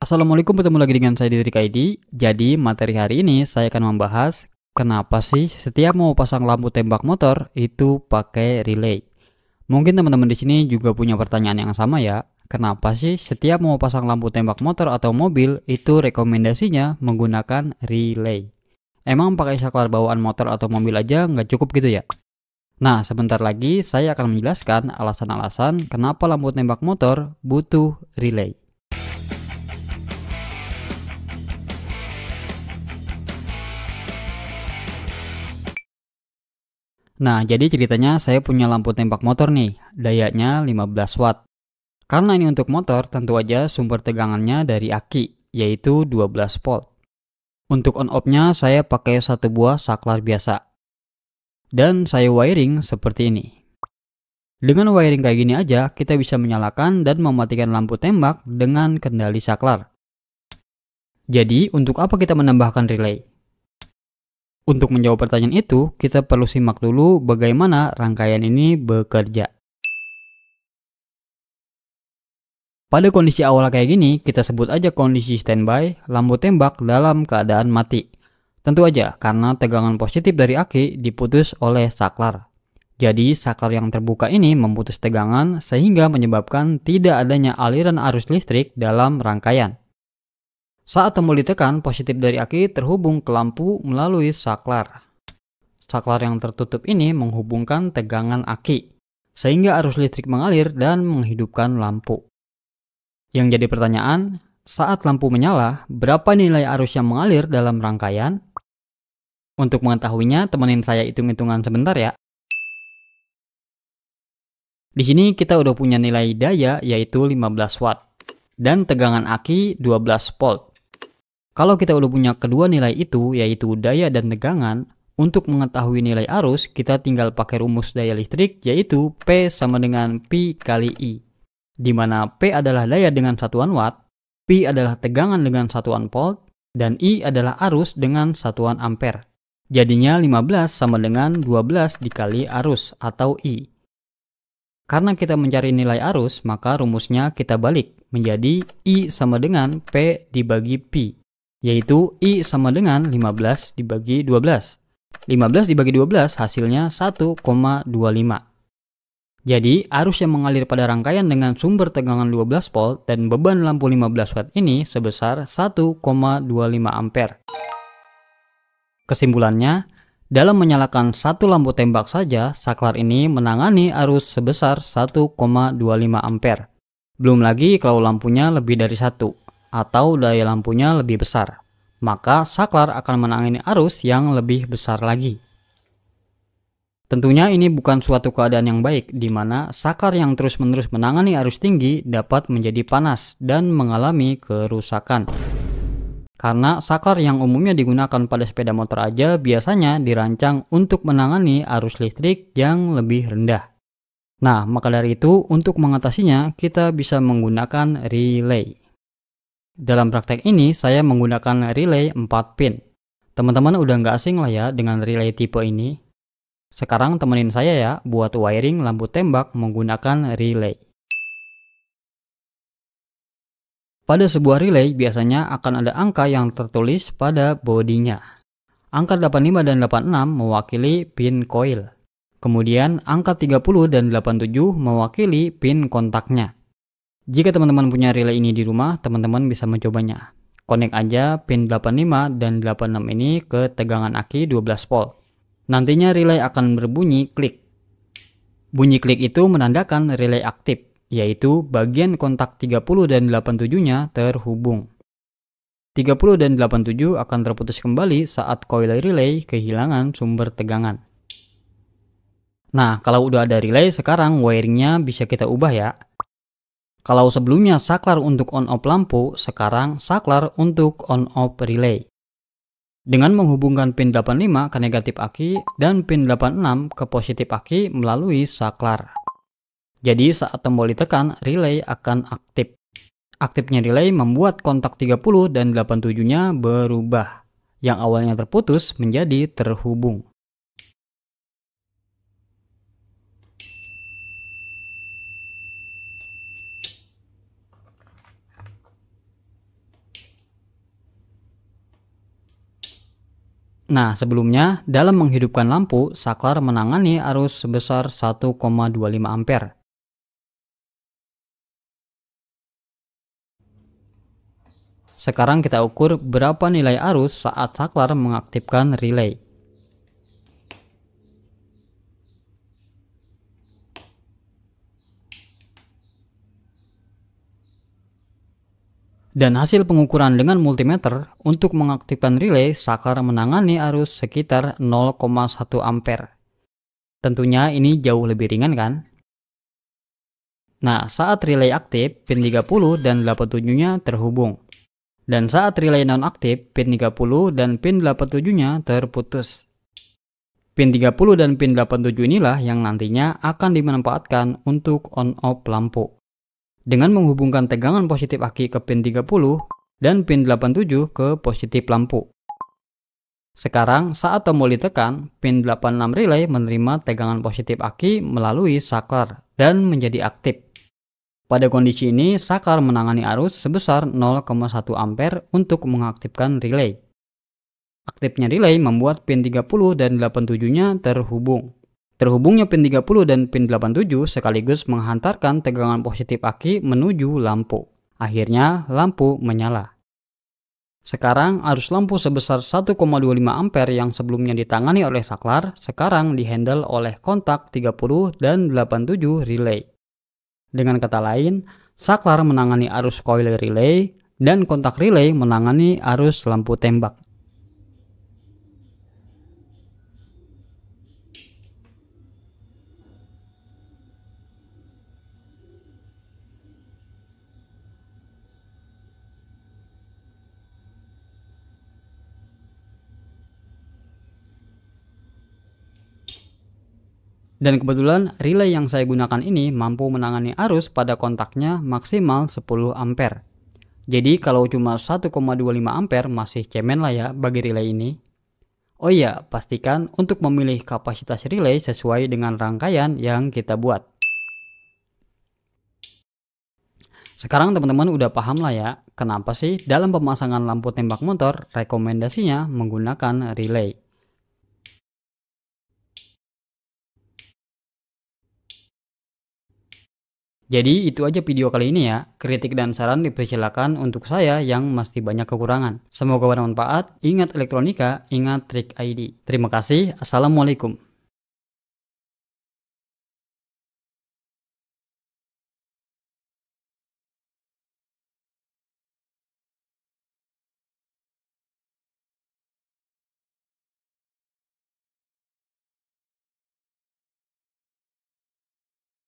Assalamualaikum bertemu lagi dengan saya Didrik ID Jadi materi hari ini saya akan membahas Kenapa sih setiap mau pasang lampu tembak motor itu pakai relay Mungkin teman-teman di sini juga punya pertanyaan yang sama ya Kenapa sih setiap mau pasang lampu tembak motor atau mobil itu rekomendasinya menggunakan relay Emang pakai saklar bawaan motor atau mobil aja nggak cukup gitu ya? Nah, sebentar lagi saya akan menjelaskan alasan-alasan kenapa lampu tembak motor butuh relay. Nah, jadi ceritanya saya punya lampu tembak motor nih, dayanya 15 watt. Karena ini untuk motor, tentu aja sumber tegangannya dari aki, yaitu 12 volt. Untuk on-off-nya saya pakai satu buah saklar biasa. Dan saya wiring seperti ini. Dengan wiring kayak gini aja, kita bisa menyalakan dan mematikan lampu tembak dengan kendali saklar. Jadi, untuk apa kita menambahkan relay? Untuk menjawab pertanyaan itu, kita perlu simak dulu bagaimana rangkaian ini bekerja. Pada kondisi awal kayak gini, kita sebut aja kondisi standby, lampu tembak dalam keadaan mati. Tentu aja, karena tegangan positif dari aki diputus oleh saklar. Jadi, saklar yang terbuka ini memutus tegangan sehingga menyebabkan tidak adanya aliran arus listrik dalam rangkaian. Saat tombol ditekan, positif dari aki terhubung ke lampu melalui saklar. Saklar yang tertutup ini menghubungkan tegangan aki, sehingga arus listrik mengalir dan menghidupkan lampu. Yang jadi pertanyaan, saat lampu menyala, berapa nilai arus yang mengalir dalam rangkaian? Untuk mengetahuinya, temenin saya hitung-hitungan sebentar ya. Di sini kita udah punya nilai daya yaitu 15 watt dan tegangan aki 12 volt. Kalau kita udah punya kedua nilai itu, yaitu daya dan tegangan, untuk mengetahui nilai arus, kita tinggal pakai rumus daya listrik, yaitu P sama dengan P kali I. Di mana P adalah daya dengan satuan watt, P adalah tegangan dengan satuan volt, dan I adalah arus dengan satuan ampere. Jadinya 15 sama dengan 12 dikali arus atau I. Karena kita mencari nilai arus, maka rumusnya kita balik menjadi I sama dengan P dibagi P yaitu I sama dengan 15 dibagi 12. 15 dibagi 12 hasilnya 1,25. Jadi, arus yang mengalir pada rangkaian dengan sumber tegangan 12 volt dan beban lampu 15 watt ini sebesar 1,25 ampere. Kesimpulannya, dalam menyalakan satu lampu tembak saja, saklar ini menangani arus sebesar 1,25 ampere. Belum lagi kalau lampunya lebih dari satu atau daya lampunya lebih besar, maka saklar akan menangani arus yang lebih besar lagi. Tentunya ini bukan suatu keadaan yang baik di mana saklar yang terus-menerus menangani arus tinggi dapat menjadi panas dan mengalami kerusakan. Karena saklar yang umumnya digunakan pada sepeda motor aja biasanya dirancang untuk menangani arus listrik yang lebih rendah. Nah, maka dari itu untuk mengatasinya kita bisa menggunakan relay. Dalam praktek ini, saya menggunakan relay 4 pin. Teman-teman udah nggak asing lah ya dengan relay tipe ini. Sekarang temenin saya ya buat wiring lampu tembak menggunakan relay. Pada sebuah relay biasanya akan ada angka yang tertulis pada bodinya. Angka 85 dan 86 mewakili pin coil. Kemudian angka 30 dan 87 mewakili pin kontaknya. Jika teman-teman punya relay ini di rumah, teman-teman bisa mencobanya. Connect aja pin 85 dan 86 ini ke tegangan aki 12 volt. Nantinya relay akan berbunyi klik. Bunyi klik itu menandakan relay aktif, yaitu bagian kontak 30 dan 87-nya terhubung. 30 dan 87 akan terputus kembali saat coil relay kehilangan sumber tegangan. Nah, kalau udah ada relay, sekarang wiringnya bisa kita ubah ya. Kalau sebelumnya saklar untuk on-off lampu, sekarang saklar untuk on-off relay. Dengan menghubungkan pin 85 ke negatif aki dan pin 86 ke positif aki melalui saklar. Jadi saat tombol ditekan, relay akan aktif. Aktifnya relay membuat kontak 30 dan 87-nya berubah. Yang awalnya terputus menjadi terhubung. Nah, sebelumnya, dalam menghidupkan lampu, saklar menangani arus sebesar 1,25 ampere. Sekarang kita ukur berapa nilai arus saat saklar mengaktifkan relay. dan hasil pengukuran dengan multimeter untuk mengaktifkan relay saklar menangani arus sekitar 0,1 ampere. Tentunya ini jauh lebih ringan kan? Nah, saat relay aktif, pin 30 dan 87-nya terhubung. Dan saat relay non-aktif, pin 30 dan pin 87-nya terputus. Pin 30 dan pin 87 inilah yang nantinya akan dimanfaatkan untuk on-off lampu dengan menghubungkan tegangan positif aki ke pin 30 dan pin 87 ke positif lampu. Sekarang saat tombol ditekan, pin 86 relay menerima tegangan positif aki melalui saklar dan menjadi aktif. Pada kondisi ini, saklar menangani arus sebesar 0,1 ampere untuk mengaktifkan relay. Aktifnya relay membuat pin 30 dan 87-nya terhubung. Terhubungnya pin 30 dan pin 87 sekaligus menghantarkan tegangan positif aki menuju lampu. Akhirnya, lampu menyala. Sekarang, arus lampu sebesar 1,25 ampere yang sebelumnya ditangani oleh saklar, sekarang dihandle oleh kontak 30 dan 87 relay. Dengan kata lain, saklar menangani arus coil relay dan kontak relay menangani arus lampu tembak. Dan kebetulan relay yang saya gunakan ini mampu menangani arus pada kontaknya maksimal 10 ampere. Jadi kalau cuma 1,25 ampere masih cemen lah ya bagi relay ini. Oh iya, pastikan untuk memilih kapasitas relay sesuai dengan rangkaian yang kita buat. Sekarang teman-teman udah paham lah ya, kenapa sih dalam pemasangan lampu tembak motor rekomendasinya menggunakan relay. Jadi itu aja video kali ini ya. Kritik dan saran dipersilakan untuk saya yang masih banyak kekurangan. Semoga bermanfaat. Ingat elektronika, ingat trik ID. Terima kasih. Assalamualaikum.